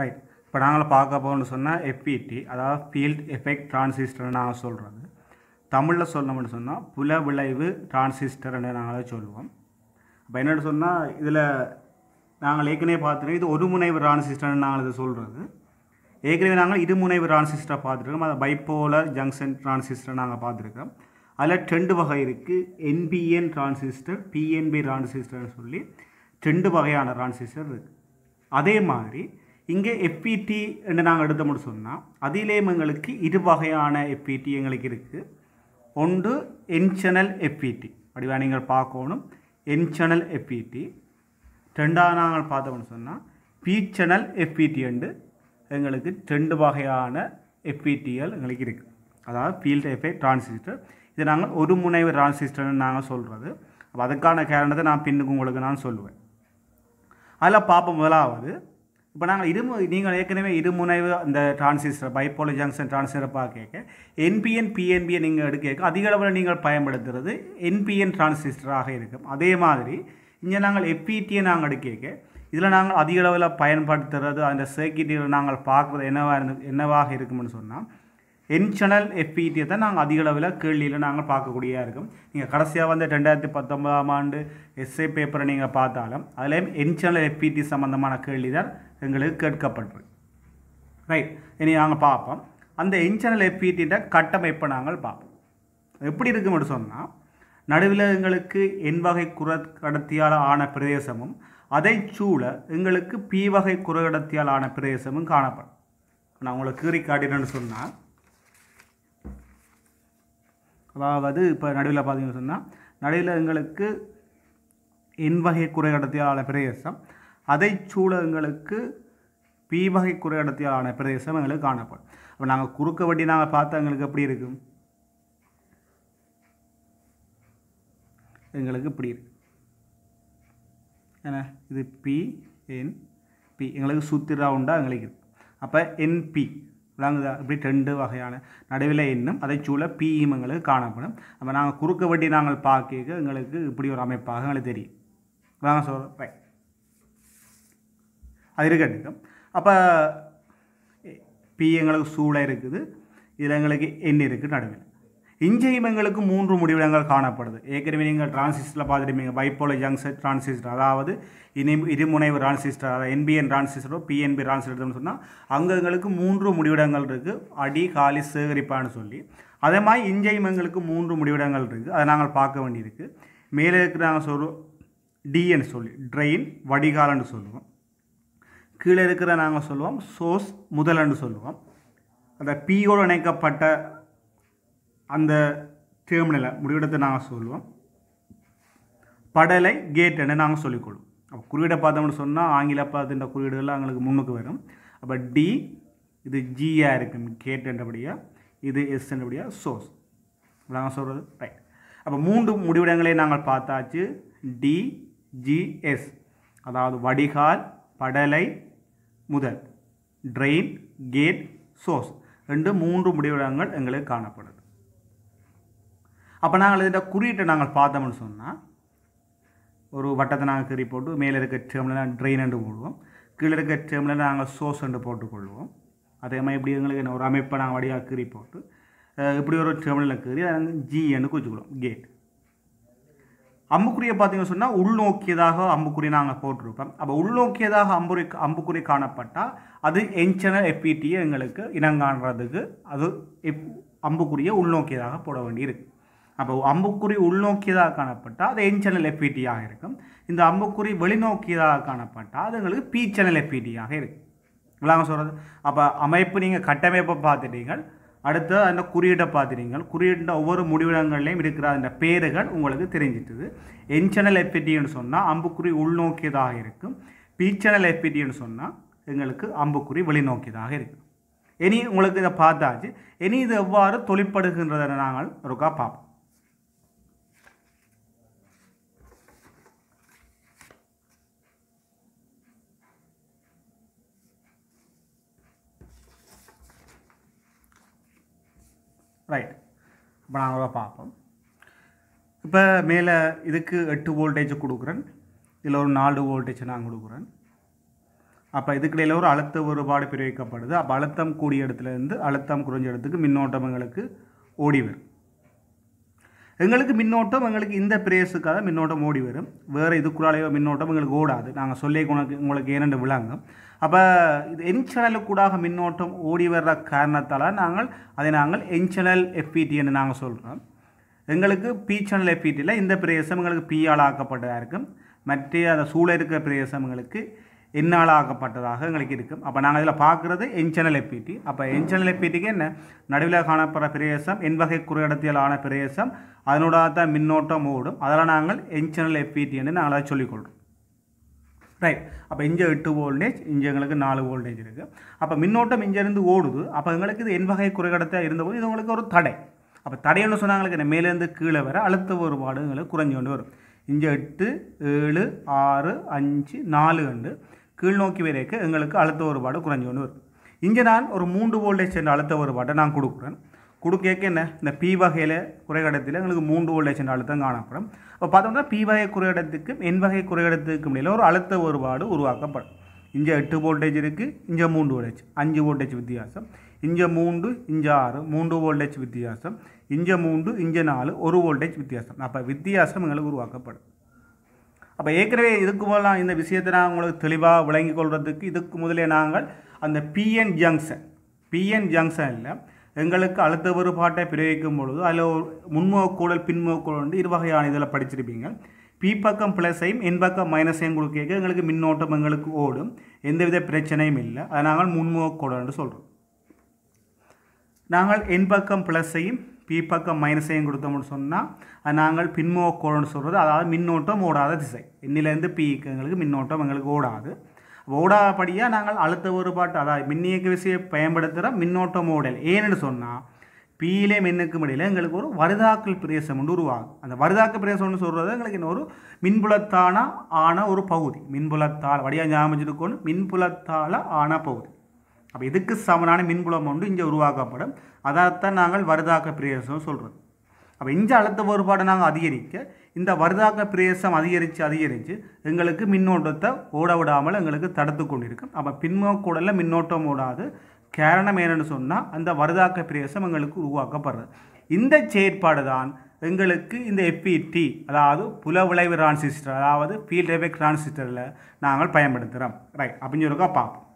right இப்போ நாங்கள் பார்க்க போகணும்னு சொன்னால் எஃப்இடி e அதாவது ஃபீல்ட் எஃபெக்ட் டிரான்சிஸ்டர்னு நாங்கள் சொல்கிறது தமிழில் சொல்லணும்னு சொன்னால் புல விளைவு டிரான்சிஸ்டர்னு நாங்களே சொல்லுவோம் இப்போ என்னென்னு சொன்னால் இதில் நாங்கள் ஏற்கனவே பார்த்துருக்கோம் இது ஒரு முனைவு டிரான்சிஸ்டர்னு நாங்கள் இதை சொல்கிறது ஏற்கனவே நாங்கள் இருமுனைவு டிரான்சிஸ்டரை பார்த்துருக்கோம் அதை பைப்போலர் ஜங்ஷன் டிரான்சிஸ்டர் நாங்கள் பார்த்துருக்கோம் அதில் ட்ரெண்டு வகை இருக்குது என்பிஎன் டிரான்சிஸ்டர் பிஎன்பி டிரான்சிஸ்டர்னு சொல்லி ட்ரெண்டு வகையான டிரான்சிஸ்டர் இருக்குது அதே மாதிரி இங்கே எஃபிடி e என்று நாங்கள் எடுத்தோம்னு சொன்னால் அதிலேயும் எங்களுக்கு இரு வகையான எஃபிடி e எங்களுக்கு இருக்குது ஒன்று என் சேனல் எஃபிடி அப்படிவா நீங்கள் பார்க்கணும் என் சேனல் எஃபிடி ரெண்டாவது நாங்கள் பார்த்தோம்னு சொன்னால் பி சேனல் எஃபிடி என்று எங்களுக்கு ரெண்டு வகையான எப்பிடிகள் e எங்களுக்கு இருக்குது அதாவது ஃபீல்ட் எஃப்ஐ டிரான்சிஸ்டர் இது நாங்கள் ஒரு முனைவு டிரான்சிஸ்டர்னு நாங்கள் சொல்கிறது அப்போ அதுக்கான காரணத்தை நான் பின்னுக்கு உங்களுக்கு நான் சொல்லுவேன் அதில் பார்ப்போம் முதலாவது இப்போ நாங்கள் இரு நீங்கள் ஏற்கனவே இருமுனைவு அந்த டிரான்சிஸ்டர் பைப்போலி ஜங்ஷன் டிரான்சிஸ்டர் கேட்க என்பிஎன் பிஎன்பியை நீங்கள் எடுக்க அதிக அளவில் நீங்கள் பயன்படுத்துகிறது என்பிஎன் டிரான்சிஸ்டராக இருக்கும் அதே மாதிரி இங்கே நாங்கள் எப்பிடியை நாங்கள் எடுக்க இதில் நாங்கள் அதிக அளவில் பயன்படுத்துகிறது அந்த சர்க்கிட்டில் நாங்கள் பார்க்குறது என்னவாக இருந்து என்னவாக இருக்கும்னு சொன்னால் என் எஃபிடியை தான் நாங்கள் அதிக அளவில் கேள்வியில் நாங்கள் பார்க்கக்கூடியதாக இருக்கும் நீங்கள் கடைசியாக வந்து ரெண்டாயிரத்தி பத்தொன்பதாம் ஆண்டு எஸ்ஏ பேப்பரை நீங்கள் பார்த்தாலும் அதிலேயும் என் எஃபிடி சம்மந்தமான கேள்வி தான் எங்களுக்கு கேட்கப்பட்டு ரைட் இனி நாங்கள் பார்ப்போம் அந்த என் சேனல் கட்டமைப்பை நாங்கள் பார்ப்போம் எப்படி இருக்கும்னு சொன்னால் நடுவில் எங்களுக்கு என் வகை குற கடத்தியால் ஆன பிரதேசமும் அதை சூழ எங்களுக்கு பி வகை குறகடத்தியால் ஆன பிரதேசமும் காணப்படும் நான் உங்களை கீறி காட்டினேன்னு சொன்னால் அதாவது இப்போ நடுவில் பார்த்தீங்கன்னு சொன்னால் நடுவில் எங்களுக்கு வகை குறைகடத்தியாலான பிரதேசம் அதை சூழ பி வகை குறைகடத்தியாலான பிரதேசம் எங்களுக்கு காணப்படும் அப்போ நாங்கள் குறுக்க வட்டி நாங்கள் பார்த்தா எங்களுக்கு எப்படி இருக்கும் எங்களுக்கு இப்படி இருக்கு என்ன இது பி என் பி எங்களுக்கு சுத்திரா உண்டா எங்களுக்கு இருக்கு அப்போ என்பி அதாவது இப்படி ரெண்டு வகையான நடுவில் இன்னும் அதை சூழ பிஇமங்களுக்கு காணப்படும் அப்போ நாங்கள் குறுக்கு வட்டி நாங்கள் பார்க்க எங்களுக்கு இப்படி ஒரு அமைப்பாக எங்களுக்கு தெரியும் நாங்கள் பை அது இருக்கட்டும் அப்போ பி எங்களுக்கு சூழ இருக்குது இதில் எங்களுக்கு எண் இருக்குது நடுவில் இங்கேயும் மூன்று முடிவிடங்கள் காணப்படுது ஏற்கனவே நீங்கள் டிரான்சிஸ்டரில் பார்த்துருப்பீங்க பைப்போல ஜங்ஷன் டிரான்சிஸ்டர் அதாவது இனி இருமுனைவு டிரான்சிஸ்டர் அதாவது என்பிஎன் டிரான்சிஸ்டரோ பிஎன்பி டிரான்சிஸ்டர்னு சொன்னால் அங்கங்களுக்கு மூன்று முடிவிடங்கள் இருக்குது அடி காலி சேகரிப்பான்னு சொல்லி அதே மாதிரி இங்கேயும் மூன்று முடிவிடங்கள் இருக்குது அதை நாங்கள் பார்க்க வேண்டியிருக்கு மேலே இருக்கிற நாங்கள் சொல்கிறோம் டிஎன்னு சொல்லி ட்ரெயின் வடிகாலன்னு சொல்லுவோம் கீழே இருக்கிற நாங்கள் சொல்லுவோம் சோஸ் முதலன்னு சொல்லுவோம் அந்த பியோடு இணைக்கப்பட்ட அந்த டேர்மினலை முடிவிடத்தை நாங்கள் சொல்லுவோம் படலை கேட் என்று நாங்கள் சொல்லிக்கொள்வோம் அப்போ குறியீடை பார்த்தோம்னு சொன்னால் ஆங்கில பார்த்துன்ற குறியீடுகள்லாம் எங்களுக்கு முன்னுக்கு வரும் அப்போ டி இது ஜியாக இருக்கும் கேட் என்றபடியாக இது எஸ் என்றபடியாக சோர்ஸ் நாங்கள் சொல்கிறது ரைட் அப்போ மூன்று முடிவிடங்களை நாங்கள் பார்த்தாச்சு டி ஜிஎஸ் அதாவது வடிகால் படலை முதல் ட்ரெயின் கேட் சோர்ஸ் ரெண்டு மூன்று முடிவிடங்கள் எங்களுக்கு காணப்படும் அப்போ நாங்கள் இதை குறியீட்டை நாங்கள் பார்த்தோம்னு சொன்னால் ஒரு வட்டத்தை நாங்கள் கறி போட்டு மேலே இருக்க டேர்மில் ட்ரெயின்ண்டு போடுவோம் கீழே இருக்க டேர்மில் நாங்கள் சோஸ்ண்டு போட்டுக்கொள்வோம் அதே மாதிரி இப்படி எங்களுக்கு என்ன ஒரு அமைப்பை நாங்கள் வடியாக கீறி போட்டு இப்படி ஒரு டெர்மினலில் கீறி அதை வந்து ஜிஎன்னு குறிச்சிக்கிறோம் கேட் அம்புக்குறியை பார்த்தீங்கன்னு சொன்னால் உள்நோக்கியதாக அம்புக்குறி நாங்கள் போட்டிருப்போம் அப்போ உள்நோக்கியதாக அம்புரி அம்புக்குறி காணப்பட்டால் அது என்சனல் எப்பிடியை எங்களுக்கு இனங்காணுறதுக்கு அது எப் அம்புக்குறியை உள்நோக்கியதாக போட வேண்டியிருக்கு அப்போ அம்புக்குறி உள்நோக்கியதாக காணப்பட்டால் அது என் சேனல் எஃபிடியாக இருக்கும் இந்த அம்புக்குறி வெளிநோக்கியதாக காணப்பட்டால் அது உங்களுக்கு பி சேனல் எஃபிடியாக இருக்குது இல்லாமல் சொல்கிறது அப்போ அமைப்பு நீங்கள் கட்டமைப்பை பார்த்துட்டீங்க அடுத்து அந்த குறியீட்டை பார்த்துட்டீங்க குறியீட்ட ஒவ்வொரு முடிவிடங்கள்லையும் இருக்கிற அந்த பேருகள் உங்களுக்கு தெரிஞ்சிட்டுது என் சேனல் எஃபிடின்னு சொன்னால் அம்புக்குறி உள்நோக்கியதாக இருக்கும் பி சேனல் எஃபிடின்னு சொன்னால் எங்களுக்கு அம்புக்குறி வெளிநோக்கியதாக இருக்குது இனி உங்களுக்கு இதை பார்த்தாச்சு இனி இது எவ்வாறு தொழிற்படுகின்றதை நாங்கள் ஒருக்கா பார்ப்போம் ரைட் இப்போ நாங்கள் பார்ப்போம் இப்போ மேலே இதுக்கு எட்டு வோல்டேஜ் கொடுக்குறேன் இதில் ஒரு நாலு வோல்டேஜ் நான் கொடுக்குறேன் அப்போ இதுக்கிடையில் ஒரு அழுத்த ஒருபாடு பிரிவிக்கப்படுது அப்போ அழுத்தம் கூடிய இடத்துலேருந்து அழுத்தம் குறைஞ்ச இடத்துக்கு மின்னோட்டம் எங்களுக்கு ஓடி வரும் எங்களுக்கு மின்னோட்டம் எங்களுக்கு இந்த பிரேஸுக்காக மின்னோட்டம் ஓடி வரும் வேறு இதுக்குள்ளாலேயோ மின்னோட்டம் எங்களுக்கு ஓடாது நாங்கள் சொல்லி உனக்கு உங்களுக்கு ஏனென்று விளங்கும் அப்போ இது சேனலுக்கூடாக மின்னோட்டம் ஓடி வர்ற காரணத்தால் நாங்கள் அதை நாங்கள் என்சனல் எஃபிடி என்று நாங்கள் சொல்கிறோம் எங்களுக்கு பி சேனல் எஃபிடியில் இந்த பிரேசம் எங்களுக்கு பி ஆளாக்கப்பட்டதாக இருக்கும் மற்ற அந்த சூழல் இருக்கிற பிரேசம் எங்களுக்கு இன்னாலாக்கப்பட்டதாக எங்களுக்கு இருக்கும் அப்போ நாங்கள் இதில் பார்க்குறது என்ஜனல் எப்பிடி அப்போ என்ஜனல் எப்பிடிக்கு என்ன நடுவில் காணப்படுற பிரதேசம் எண்வகை குறையடத்தியலான பிரதேசம் அதனோட தான் மின்னோட்டம் ஓடும் அதெல்லாம் நாங்கள் என்ஜனல் எப்பிடி என்று நாங்கள் அதை சொல்லிக்கொள்கிறோம் ரைட் அப்போ இங்கே எட்டு வோல்டேஜ் இங்கே எங்களுக்கு நாலு வோல்டேஜ் இருக்குது அப்போ மின்னோட்டம் இங்கேருந்து ஓடுது அப்போ எங்களுக்கு இது என் வகை குறைகடத்தாக இருந்தபோது இது உங்களுக்கு ஒரு தடை அப்போ தடைன்னு சொன்னாங்களுக்கு என்ன மேலேருந்து கீழே வர அழுத்த ஒருபாடு எங்களுக்கு குறைஞ்சு கொண்டு வரும் இங்கே எட்டு ஏழு ஆறு அஞ்சு நாலு ரெண்டு கீழ்நோக்கி வரைக்கு எங்களுக்கு அழுத்த வேறுபாடு ஒன்று வரும் இங்கே நான் ஒரு மூன்று வோல்டேஜ் சென்ற அழுத்த வேறுபாட்டை நான் கொடுக்குறேன் கொடுக்கேக்க என்ன இந்த பி வகையில் குறைகடத்தில் எங்களுக்கு மூன்று வோல்டேஜ் சென்ற அழுத்தம் காணப்படும் இப்போ பார்த்தோம்னா பி வகை குறைகடத்துக்கும் என் வகை குறைகடத்துக்கும் இடையில் ஒரு அழுத்த வேறுபாடு உருவாக்கப்படும் இங்கே எட்டு வோல்டேஜ் இருக்குது இங்கே மூன்று வோல்டேஜ் அஞ்சு வோல்டேஜ் வித்தியாசம் இங்கே மூன்று இங்கே ஆறு மூன்று வோல்டேஜ் வித்தியாசம் இங்கே மூன்று இங்கே நாலு ஒரு வோல்டேஜ் வித்தியாசம் அப்போ வித்தியாசம் எங்களுக்கு உருவாக்கப்படும் அப்போ ஏற்கனவே இதுக்கு முதலாம் இந்த விஷயத்தை நான் உங்களுக்கு தெளிவாக விளங்கி கொள்வதுக்கு இதுக்கு முதலே நாங்கள் அந்த பிஎன் ஜங்ஷன் பிஎன் ஜங்ஷனில் எங்களுக்கு அழுத்த வேறுபாட்டை பிரயோகிக்கும் பொழுது அதில் ஒரு முன்முகக்கூடல் பின்முகக்கூடல் வந்து வகையான இதில் படிச்சிருப்பீங்க பி பக்கம் ப்ளஸையும் என் பக்கம் மைனஸையும் கொடுக்க எங்களுக்கு மின்னோட்டம் எங்களுக்கு ஓடும் எந்தவித பிரச்சனையும் இல்லை அதை நாங்கள் என்று சொல்கிறோம் நாங்கள் என் பக்கம் ப்ளஸையும் பி பக்கம் மைனஸையும் கொடுத்தோம்னு சொன்னால் அது நாங்கள் பின்மோக்கோடுன்னு சொல்கிறது அதாவது மின்னோட்டம் ஓடாத திசை இன்னிலேருந்து பிக்கு எங்களுக்கு மின்னோட்டம் எங்களுக்கு ஓடாது ஓடாதபடியாக நாங்கள் அழுத்த ஒருபாட்டு அதாவது மின்னியக்க விசையை பயன்படுத்துகிற மின்னோட்டம் ஓடல் ஏன்னு சொன்னால் பீலே மின்னுக்கும் இடையில எங்களுக்கு ஒரு வருதாக்கல் பிரதேசம் ஒன்று உருவாகும் அந்த வருதாக்கல் பிரதேசம்னு சொல்கிறது எங்களுக்கு இன்னொரு மின்புலத்தான ஆன ஒரு பகுதி மின்புலத்தால் வடியாக ஞாபகம் வச்சுருக்கோன்னு மின்புலத்தால் ஆன பகுதி அப்போ இதுக்கு சமனான மின்புலம் ஒன்று இங்கே உருவாக்கப்படும் அதைத்தான் நாங்கள் வருதாக்க பிரேசம் சொல்கிறோம் அப்போ இஞ்ச அழுத்த வேறுபாடு நாங்கள் அதிகரிக்க இந்த வருதாக்க பிரேசம் அதிகரித்து அதிகரித்து எங்களுக்கு மின்னோட்டத்தை ஓட விடாமல் எங்களுக்கு தடுத்து கொண்டிருக்கும் அப்போ பின்னோக்கூடலில் மின்னோட்டம் ஓடாது காரணம் என்னென்னு சொன்னால் அந்த வருதாக்க பிரேசம் எங்களுக்கு உருவாக்கப்படுறது இந்த செயற்பாடு தான் எங்களுக்கு இந்த எஃபிடி அதாவது புல விளைவு டிரான்சிஸ்டர் அதாவது ஃபீல்ட் எஃபெக்ட் டிரான்சிஸ்டரில் நாங்கள் பயன்படுத்துகிறோம் ரைட் அப்படின்னு சொல்லுங்க பார்ப்போம்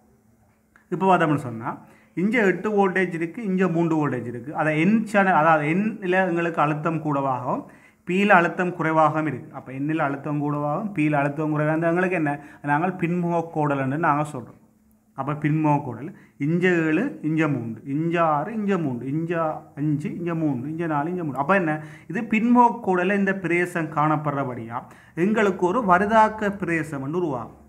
இப்போ பார்த்தோம்னு சொன்னால் இங்கே எட்டு வோல்டேஜ் இருக்குது இங்கே மூன்று வோல்டேஜ் இருக்குது அதை என் சேனல் அதாவது எண்ணில் எங்களுக்கு அழுத்தம் கூடவாகவும் பீல அழுத்தம் குறைவாகவும் இருக்குது அப்போ எண்ணில் அழுத்தம் கூடவாகவும் பீல அழுத்தம் குறைவாக எங்களுக்கு என்ன நாங்கள் பின்முக கோடல் என்று நாங்கள் சொல்கிறோம் அப்போ பின்முக கோடல் இஞ்ச ஏழு இஞ்ச மூன்று இஞ்ச ஆறு இஞ்ச மூன்று இஞ்ச அஞ்சு இஞ்ச மூணு இஞ்ச நாலு இஞ்ச மூணு அப்போ என்ன இது பின்முக கோடலில் இந்த பிரேசம் காணப்படுறபடியாக எங்களுக்கு ஒரு வருதாக்க பிரேசம் என்று உருவாகும்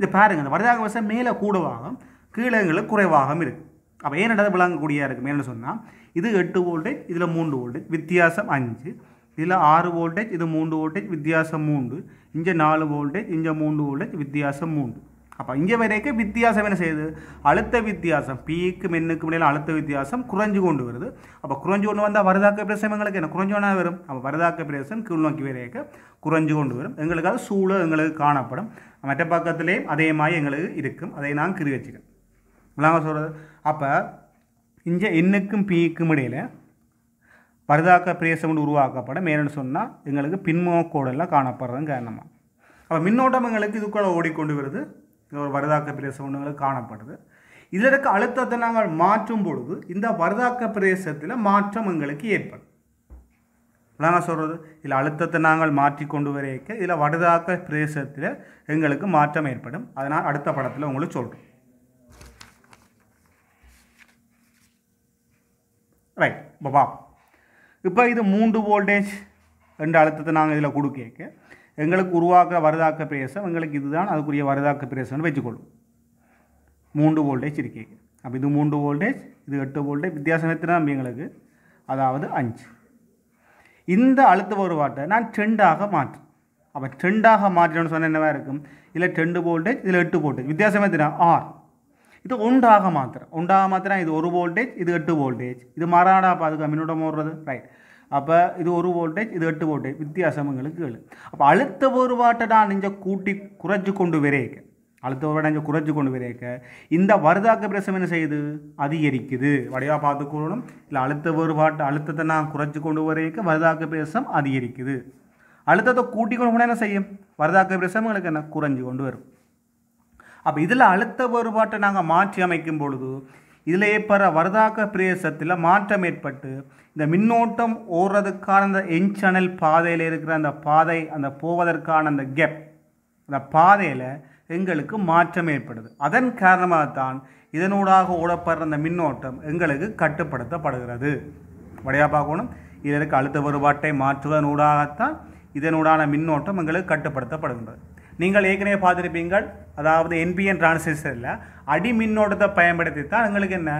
இது பாருங்கள் இந்த வருதாக்க வசம் மேலே கூடவாகும் கீழங்களில் குறைவாகவும் இருக்குது அப்போ ஏன் நடந்து விளங்கக்கூடிய இருக்கும் என்னென்னு சொன்னால் இது எட்டு வோல்டேஜ் இதில் மூன்று வோல்டேஜ் வித்தியாசம் அஞ்சு இதில் ஆறு வோல்டேஜ் இது மூன்று வோல்டேஜ் வித்தியாசம் மூன்று இங்கே நாலு வோல்டேஜ் இங்கே மூன்று வோல்டேஜ் வித்தியாசம் மூன்று அப்போ இங்கே வரைக்கும் வித்தியாசம் என்ன செய்யுது அழுத்த வித்தியாசம் பீக்கு மென்னுக்கு இடையில அழுத்த வித்தியாசம் குறைஞ்சு கொண்டு வருது அப்போ குறைஞ்சு கொண்டு வந்தால் வரதாக்க பிரதேசம் எங்களுக்கு என்ன குறைஞ்சு ஒன்றா வரும் அப்போ வரதாக்க பிரதேசம் நோக்கி வரைக்க குறைஞ்சு கொண்டு வரும் எங்களுக்கு அது சூழல் எங்களுக்கு காணப்படும் மற்ற பக்கத்துலேயும் அதே மாதிரி எங்களுக்கு இருக்கும் அதை நான் கிரி வச்சுக்கேன் நாங்கள் சொல்கிறது அப்போ இஞ்ச என்னுக்கும் பிக்கும் இடையில் பரிதாக்க பிரேசம் உருவாக்கப்பட மேலும் சொன்னால் எங்களுக்கு பின்னோக்கோடெல்லாம் காணப்படுறதும் காரணமாக அப்போ மின்னோட்டம் எங்களுக்கு இதுக்குள்ள ஓடிக்கொண்டு வருது ஒரு வரதாக்க பிரதேசம் எங்களுக்கு காணப்படுது இதில் இருக்க அழுத்தத்தை நாங்கள் மாற்றும் பொழுது இந்த வரதாக்க பிரதேசத்தில் மாற்றம் எங்களுக்கு ஏற்படும் நாங்கள் சொல்கிறது இதில் அழுத்தத்தை நாங்கள் மாற்றி கொண்டு வரைக்க இதில் வரதாக்க பிரதேசத்தில் எங்களுக்கு மாற்றம் ஏற்படும் அதனால் அடுத்த படத்தில் உங்களுக்கு சொல்கிறோம் ரைட் இப்போ பார்ப்போம் இப்போ இது மூன்று வோல்டேஜ் என்ற அழுத்தத்தை நாங்கள் இதில் கொடுக்க எங்களுக்கு உருவாக்க வரதாக்க பிரேசம் எங்களுக்கு இதுதான் அதுக்குரிய வரதாக்க பிரேசம்னு வச்சுக்கொள்ளும் மூன்று வோல்டேஜ் இருக்கேங்க அப்போ இது மூன்று வோல்டேஜ் இது எட்டு வோல்டேஜ் வித்தியாசம் எத்தனை எங்களுக்கு அதாவது அஞ்சு இந்த அழுத்த வேறுபாட்டை நான் ட்ரெண்டாக மாற்று அப்போ ட்ரெண்டாக மாற்றணும்னு சொன்னால் என்னவாக இருக்கும் இதில் ட்ரெண்டு வோல்டேஜ் இதில் எட்டு வோல்டேஜ் வித்தியாசம் எத்தனை ஆர் இது ஒன்றாக மாத்திரம் ஒன்றாக மாத்திரம் இது ஒரு வோல்டேஜ் இது எட்டு வோல்டேஜ் இது மாறாடா அப்போ அதுக்கு மின்னோட்டம் ஓடுறது ரைட் அப்போ இது ஒரு வோல்டேஜ் இது எட்டு வோல்டேஜ் வித்தியாசம் எங்களுக்கு ஏழு அப்போ அழுத்த வேறுபாட்டை நான் நெஞ்ச கூட்டி குறைஞ்சு கொண்டு விரைக்க அழுத்த ஒரு நெஞ்ச குறைஞ்சு கொண்டு விரைக்க இந்த வருதாக்க பிரசம் என்ன செய்யுது அதிகரிக்குது வடிவாக பார்த்துக்கொள்ளணும் இல்லை அழுத்த வேறுபாட்டு அழுத்தத்தை நான் குறைஞ்சு கொண்டு வரைக்க வருதாக்க பிரசம் அதிகரிக்குது அழுத்தத்தை கூட்டி கொண்டு போனால் என்ன செய்யும் வருதாக்க பிரசம் எங்களுக்கு என்ன குறைஞ்சு கொண்டு வரும் அப்போ இதில் அழுத்த வேறுபாட்டை நாங்கள் மாற்றி அமைக்கும் பொழுது இதில் ஏற்பட வரதாக்க பிரதேசத்தில் மாற்றம் ஏற்பட்டு இந்த மின்னோட்டம் ஓடுறதுக்கான அந்த என் பாதையில் இருக்கிற அந்த பாதை அந்த போவதற்கான அந்த கெப் அந்த பாதையில் எங்களுக்கு மாற்றம் ஏற்படுது அதன் காரணமாகத்தான் இதனூடாக ஓடப்படுற அந்த மின்னோட்டம் எங்களுக்கு கட்டுப்படுத்தப்படுகிறது வடையா பார்க்கணும் இதில் இருக்க அழுத்த வேறுபாட்டை மாற்றுவதனூடாகத்தான் இதனூடான மின்னோட்டம் எங்களுக்கு கட்டுப்படுத்தப்படுகின்றது நீங்கள் ஏற்கனவே பார்த்துருப்பீங்கள் அதாவது என்பிஎன் டிரான்சிஸ்டரில் அடி மின்னோட்டத்தை பயன்படுத்தி தான் எங்களுக்கு என்ன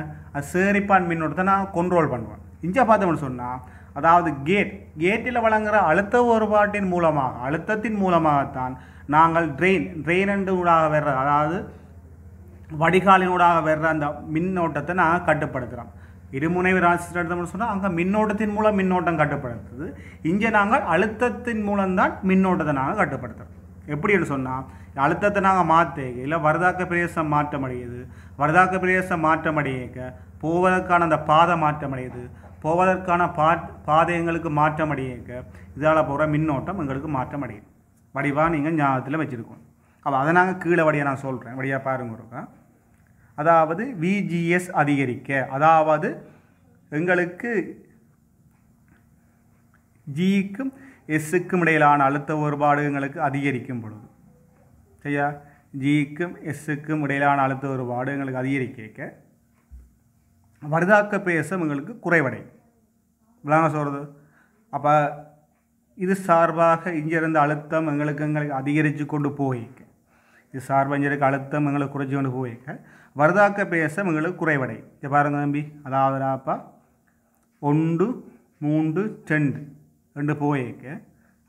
சேரிப்பான் மின்னோட்டத்தை நான் கண்ட்ரோல் பண்ணுவேன் இஞ்சா பார்த்தோம்னு சொன்னால் அதாவது கேட் கேட்டில் வழங்குகிற அழுத்த ஒருபாட்டின் மூலமாக அழுத்தத்தின் மூலமாகத்தான் நாங்கள் ட்ரெயின் ட்ரெயின் ஊடாக வர்ற அதாவது வடிகாலின் ஊடாக வர்ற அந்த மின்னோட்டத்தை நாங்கள் கட்டுப்படுத்துகிறோம் இருமுனை ராசிஸ்டர் எடுத்தோம்னு சொன்னால் அங்கே மின்னோட்டத்தின் மூலம் மின்னோட்டம் கட்டுப்படுத்துது இங்கே நாங்கள் அழுத்தத்தின் மூலம்தான் மின்னோட்டத்தை நாங்கள் கட்டுப்படுத்துகிறோம் எப்படின்னு சொன்னால் அழுத்தத்தை நாங்கள் இல்லை வரதாக்க பிரதேசம் அடையுது வரதாக்க பிரதேசம் மாற்றமடையக்க போவதற்கான அந்த பாதை மாற்றம் அடையுது போவதற்கான பா பாதை எங்களுக்கு மாற்றமடையக்க இதால் போகிற மின்னோட்டம் எங்களுக்கு மாற்றம் அடையுது வடிவாக நீங்கள் ஞாபகத்தில் வச்சுருக்கோம் அப்போ அதை நாங்கள் கீழே வடியாக நான் சொல்கிறேன் வடியாக பாருங்க அதாவது விஜிஎஸ் அதிகரிக்க அதாவது எங்களுக்கு ஜிக்கும் எஸ்ஸுக்கும் இடையிலான அழுத்த வேறுபாடு எங்களுக்கு அதிகரிக்கும் பொழுது சரியா ஜிக்கும் எஸ்ஸுக்கும் இடையிலான அழுத்த வேறுபாடு எங்களுக்கு அதிகரிக்க வருதாக்க பேசம் எங்களுக்கு குறைவடையும் விளாங்க சொல்கிறது அப்போ இது சார்பாக இங்கிருந்த அழுத்தம் எங்களுக்கு எங்களுக்கு அதிகரித்து கொண்டு போயிருக்க இது சார்பாக இருக்க அழுத்தம் எங்களுக்கு குறைச்சி கொண்டு போயிருக்க வருதாக்க பேசம் எங்களுக்கு குறைவடையும் பாருங்கள் தம்பி அதாவது அப்போ ஒன்று மூன்று ரெண்டு போயேக்க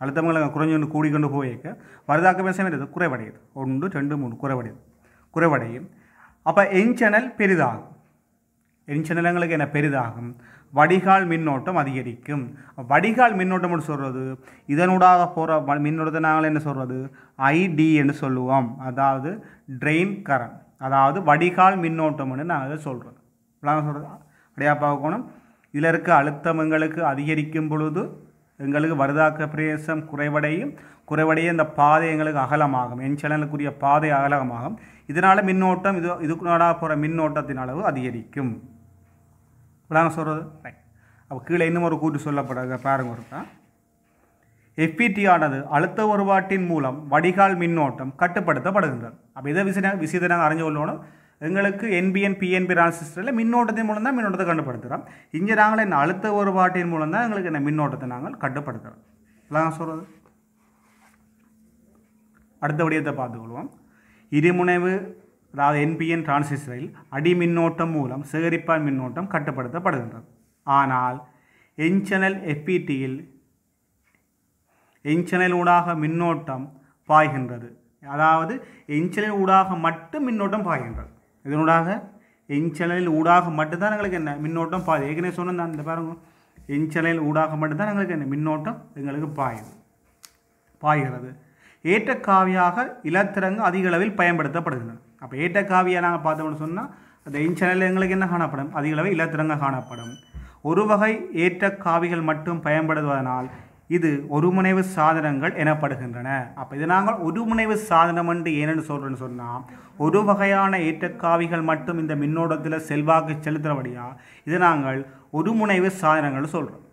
என்று கொண்டு கூடி கொண்டு போயேக்க పోయేక వరదాకమేసం ఏంటది குறைவடையுது ஒன்று ரெண்டு மூணு குறைவடையுது குறைவடையும் அப்போ எஞ்சனல் பெரிதாகும் என் என்ன பெரிதாகும் வடிகால் மின்னோட்டம் அதிகரிக்கும் வடிகால் மின்னோட்டம்னு சொல்கிறது இதனூடாக போகிற மின்னோட்டத்தை நாங்கள் என்ன சொல்கிறது ஐடி என்று சொல்லுவோம் அதாவது ட்ரெயின் கரண்ட் அதாவது வடிகால் மின்னோட்டம்னு நாங்கள் அதை சொல்கிறோம் நாங்கள் சொல்கிறது அப்படியே பார்க்கணும் இதில் இருக்க அழுத்தமங்களுக்கு அதிகரிக்கும் பொழுது எங்களுக்கு வருதாக்க பிரதேசம் குறைவடையும் குறைவடைய இந்த பாதை எங்களுக்கு அகலமாகும் என் சேனலுக்குரிய பாதை அகலமாகும் இதனால் மின்னோட்டம் இது நாடாக போகிற மின்னோட்டத்தின் அளவு அதிகரிக்கும் இப்படாங்க சொல்கிறது அப்போ கீழே இன்னும் ஒரு கூட்டு சொல்லப்படுறது பாருங்க ஒருக்கா எஃபிடி ஆனது அழுத்த ஒருபாட்டின் மூலம் வடிகால் மின்னோட்டம் கட்டுப்படுத்தப்படுகின்றது அப்போ இதை விசித விசியத்தை நாங்கள் அறிஞ்சு கொள்ளணும் எங்களுக்கு என்பிஎன் பிஎன்பி டிரான்சிஸ்டரில் மின்னோட்டத்தின் மூலம் தான் மின்னோட்டத்தை கட்டுப்படுத்துகிறோம் இங்கே நாங்கள் என்ன அழுத்த ஒருபாட்டின் மூலம் தான் எங்களுக்கு என்ன மின்னோட்டத்தை நாங்கள் கட்டுப்படுத்துகிறோம் எல்லாம் சொல்கிறது அடுத்த வடிவத்தை பார்த்துக்கொள்வோம் இருமுனைவு அதாவது என்பிஎன் டிரான்சிஸ்டரில் அடி மின்னோட்டம் மூலம் சேகரிப்பான் மின்னோட்டம் கட்டுப்படுத்தப்படுகின்றது ஆனால் என்சனல் எஃபிடியில் என்சனல் ஊடாக மின்னோட்டம் பாய்கின்றது அதாவது என்சலின் ஊடாக மட்டும் மின்னோட்டம் பாய்கின்றது இதனூடாக எஞ்சலையில் ஊடாக மட்டும்தான் எங்களுக்கு என்ன மின்னோட்டம் பாயுது ஏற்கனவே சொன்னால் அந்த பாருங்க எஞ்சலையில் ஊடாக மட்டும்தான் எங்களுக்கு என்ன மின்னோட்டம் எங்களுக்கு பாயுது பாய்கிறது ஏற்றக்காவியாக இலத்திரங்கள் அதிக அளவில் பயன்படுத்தப்படுகின்றன அப்போ ஏற்றக்காவியாக நாங்கள் பார்த்தோம்னு சொன்னால் அந்த எஞ்சலையில் எங்களுக்கு என்ன காணப்படும் அதிக அளவில் இலத்திரங்க காணப்படும் ஒரு வகை ஏற்றக்காவிகள் மட்டும் பயன்படுவதனால் இது ஒருமுனைவு சாதனங்கள் எனப்படுகின்றன அப்போ இது நாங்கள் ஒருமுனைவு சாதனம் என்று ஏனென்று சொல்கிறேன்னு சொன்னால் ஒரு வகையான ஏற்றக்காவிகள் மட்டும் இந்த மின்னோட்டத்தில் செல்வாக்கு செலுத்துகிறபடியாக இது நாங்கள் ஒருமுனைவு சாதனங்கள் சொல்கிறோம்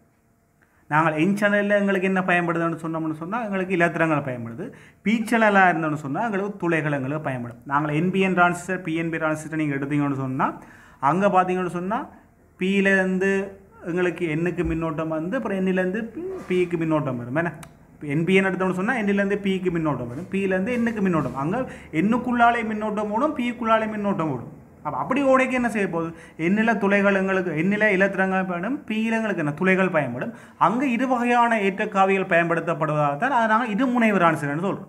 நாங்கள் என் சேனலில் எங்களுக்கு என்ன பயன்படுதுன்னு சொன்னோம்னு சொன்னால் எங்களுக்கு இலத்திரங்கள் பயன்படுது பி சேனலாக இருந்தோம்னு சொன்னால் எங்களுக்கு துளைகள் எங்களுக்கு பயன்படும் நாங்கள் என்பிஎன் டிரான்சிஸ்டர் பிஎன்பி டிரான்சிஸ்டர் நீங்கள் எடுத்தீங்கன்னு சொன்னால் அங்கே பார்த்தீங்கன்னு சொன்னால் பியிலேருந்து எங்களுக்கு எண்ணுக்கு மின்னோட்டம் வந்து அப்புறம் எண்ணிலேருந்து பிக்கு மின்னோட்டம் வரும் என்ன என்பிஎன் எடுத்தோம்னு சொன்னால் எண்ணிலேருந்து பிக்கு மின்னோட்டம் வரும் பியிலேருந்து எண்ணுக்கு மின்னோட்டம் அங்கே எண்ணுக்குள்ளாலே மின்னோட்டம் ஓடும் பிக்குள்ளாலே மின்னோட்டம் ஓடும் அப்போ அப்படி ஓடைக்கு என்ன செய்ய போகுது என்னில் துளைகள் எங்களுக்கு என்னில் இலத்திரங்கள் பயணம் பியில் எங்களுக்கு என்ன துளைகள் பயன்படும் அங்கே இரு வகையான ஏற்றக்காவிகள் பயன்படுத்தப்படுவதால் தான் அதை நாங்கள் இரு முனைவரான சொல்கிறோம்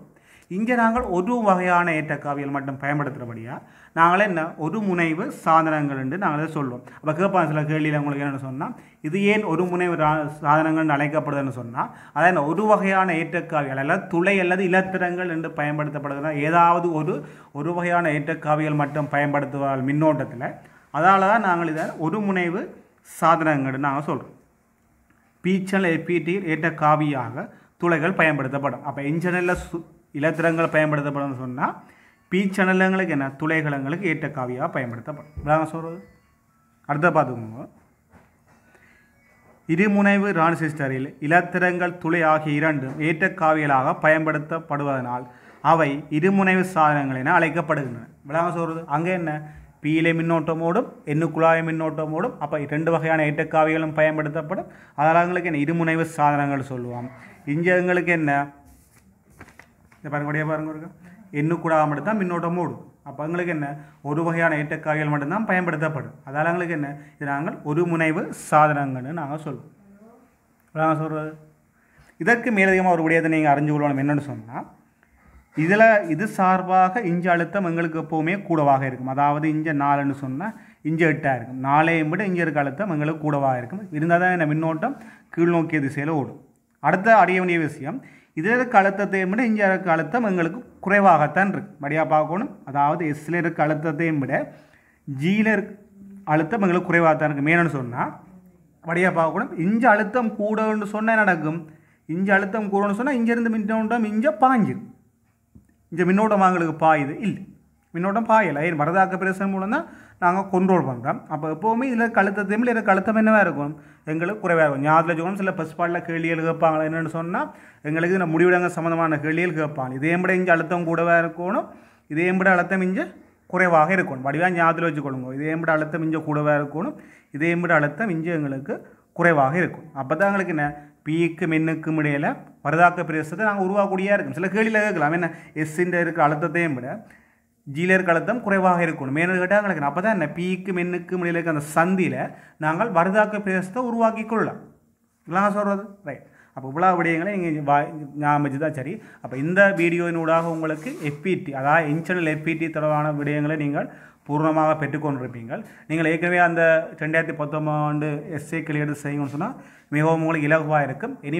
இங்கே நாங்கள் ஒரு வகையான ஏற்றக்காவியல் மட்டும் பயன்படுத்துகிறபடியாக நாங்கள் என்ன ஒரு முனைவு சாதனங்கள் என்று நாங்கள் சொல்லுவோம் அப்போ கேட்பான் சில கேள்வியில் உங்களுக்கு என்னென்னு சொன்னால் இது ஏன் ஒரு முனைவு சாதனங்கள் அழைக்கப்படுதுன்னு சொன்னால் அதான் என்ன ஒரு வகையான ஏற்றக்காவியல் அல்லது துளை அல்லது இலத்திரங்கள் என்று பயன்படுத்தப்படுதுன்னா ஏதாவது ஒரு ஒரு வகையான ஏற்றக்காவியல் மட்டும் பயன்படுத்துவதால் மின்னோட்டத்தில் அதால் தான் நாங்கள் இதை ஒரு முனைவு சாதனங்கள் நாங்கள் சொல்கிறோம் பீச்சல் ஏற்ற காவியாக துளைகள் பயன்படுத்தப்படும் அப்போ இன்ஜினில் சு இலத்திரங்கள் பயன்படுத்தப்படும் சொன்னால் பீச்சணலங்களுக்கு என்ன துளைகலங்களுக்கு ஏற்ற காவியாக பயன்படுத்தப்படும் விடாமல் சொல்கிறது அடுத்த பார்த்துக்கோங்க இருமுனைவு டிரான்சிஸ்டரில் இலத்திரங்கள் துளை ஆகிய இரண்டும் ஏற்ற காவியலாக பயன்படுத்தப்படுவதனால் அவை இருமுனைவு சாதனங்கள் என அழைக்கப்படுகின்றன விளாங்க சொல்கிறது அங்கே என்ன பீலை மின்னோட்டமோடும் எண்ணுக்குழாய மின்னோட்டமோடும் அப்போ ரெண்டு வகையான ஏற்றக்காவிகளும் பயன்படுத்தப்படும் அதனால் எங்களுக்கு என்ன இருமுனைவு சாதனங்கள் சொல்லுவோம் இங்கே எங்களுக்கு என்ன இந்த பாருங்க பாருங்க ஒருக்கா எண்ணு கூட மட்டும்தான் மின்னோட்டம் ஓடும் அப்போ எங்களுக்கு என்ன ஒரு வகையான ஏற்றக்காய்கள் மட்டும்தான் பயன்படுத்தப்படும் அதால் எங்களுக்கு என்ன இது நாங்கள் ஒரு முனைவு சாதனங்கள்னு நாங்கள் சொல்லுவோம் நாங்கள் சொல்கிறது இதற்கு மேலதிகமாக ஒரு விடயத்தை நீங்கள் அறிஞ்சு கொள்ளணும் என்னென்னு சொன்னால் இதில் இது சார்பாக இஞ்ச அழுத்தம் எங்களுக்கு எப்போவுமே கூடவாக இருக்கும் அதாவது இஞ்ச நாலுன்னு சொன்னால் இஞ்ச எட்டாக இருக்கும் நாளையும் விட இங்கே இருக்க அழுத்தம் எங்களுக்கு கூடவாக இருக்கும் இருந்தால் தான் என்ன மின்னோட்டம் கீழ்நோக்கிய திசையில் ஓடும் அடுத்த அடைய வேண்டிய விஷயம் இதே அழுத்தத்தையும் விட இங்கே இருக்க அழுத்தம் எங்களுக்கு குறைவாகத்தான் இருக்குது மடியாக பார்க்கணும் அதாவது எஸ்ஸில் இருக்க அழுத்தத்தையும் விட ஜியில் இருக்க அழுத்தம் எங்களுக்கு குறைவாகத்தான் இருக்குது மேனன்னு சொன்னால் வடியாக பார்க்கணும் இஞ்ச அழுத்தம் கூடன்னு சொன்னால் நடக்கும் இஞ்ச அழுத்தம் கூடன்னு சொன்னால் இங்கேருந்து மின்னோட்டம் இஞ்ச பாஞ்சு இஞ்ச மின்னோட்டம் எங்களுக்கு பாயுது இல்லை மின்னோட்டம் பாயலை ஏன் மரதாக்க பிரசன் மூலம் தான் நாங்கள் கண்ட்ரோல் பண்ணுறோம் அப்போ எப்போவுமே இதில் கழுத்தத்தையும் இல்லை இதில் கழுத்தம் என்னவாக இருக்கும் எங்களுக்கு குறைவாக இருக்கும் ஞாபகம் சில பஸ் பசுபாடில் கேள்விகள் கேட்பாங்க என்னென்னு சொன்னால் எங்களுக்கு இந்த முடிவிடங்க சம்மந்தமான கேள்விகள் கேட்பாங்க இதே விட இங்கே அழுத்தம் கூடவாக இருக்கணும் இதே விட அழுத்தம் இஞ்சு குறைவாக இருக்கணும் வடிவாக வச்சு கொள்ளுங்க இதே விட அழுத்தம் இங்கே கூடவாக இருக்கணும் இதே விட அழுத்தம் இஞ்சு எங்களுக்கு குறைவாக இருக்கும் அப்போ தான் எங்களுக்கு என்ன பீக்கு மென்னுக்கும் இடையில் வரதாக்க பிரதேசத்தை நாங்கள் உருவாக்கக்கூடியா இருக்கும் சில கேள்வியில் கேட்கலாம் என்ன எஸ்ஸின்ற இருக்கிற அழுத்தத்தையும் விட ஜீலியர் கலத்தம் குறைவாக இருக்கணும் மேலும் கேட்டால் எங்களுக்கு அப்போ தான் என்ன பீக்கு மென்னுக்கு முடியல இருக்க அந்த சந்தியில் நாங்கள் வருதாக்க பிரதேசத்தை உருவாக்கி கொள்ளலாம் இல்லைங்க சொல்கிறது ரைட் அப்போ இவ்வளோ விடயங்களை இங்கே வா ஞாபகம் தான் சரி அப்போ இந்த வீடியோவினூடாக உங்களுக்கு எஃபிடி அதாவது இன்சர்னல் எஃபிடி தொடர்பான விடயங்களை நீங்கள் பூர்ணமாக பெற்றுக்கொண்டிருப்பீங்கள் நீங்கள் ஏற்கனவே அந்த ரெண்டாயிரத்தி பத்தொம்பது ஆண்டு எஸ்ஏ கிளியர் செய்யணும்னு சொன்னால் மிகவும் உங்களுக்கு இலகுவாக இருக்கும் இனி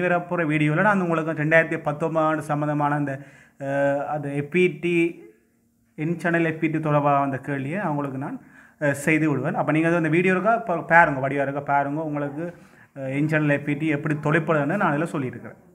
வீடியோவில் நான் உங்களுக்கு ரெண்டாயிரத்தி பத்தொம்பது ஆண்டு சம்மந்தமான அந்த அது எப்பிடி என் சேனல் எப்பிட்டு தொடர்பாக வந்த கேள்வியை அவங்களுக்கு நான் செய்து விடுவேன் அப்போ நீங்கள் அந்த வீடியோ இருக்கா இப்போ பாருங்கள் வடிவாக இருக்கா பாருங்கள் உங்களுக்கு என் சேனல் எப்பிட்டு எப்படி தொலைப்படுதுன்னு நான் அதில் சொல்லியிருக்கிறேன்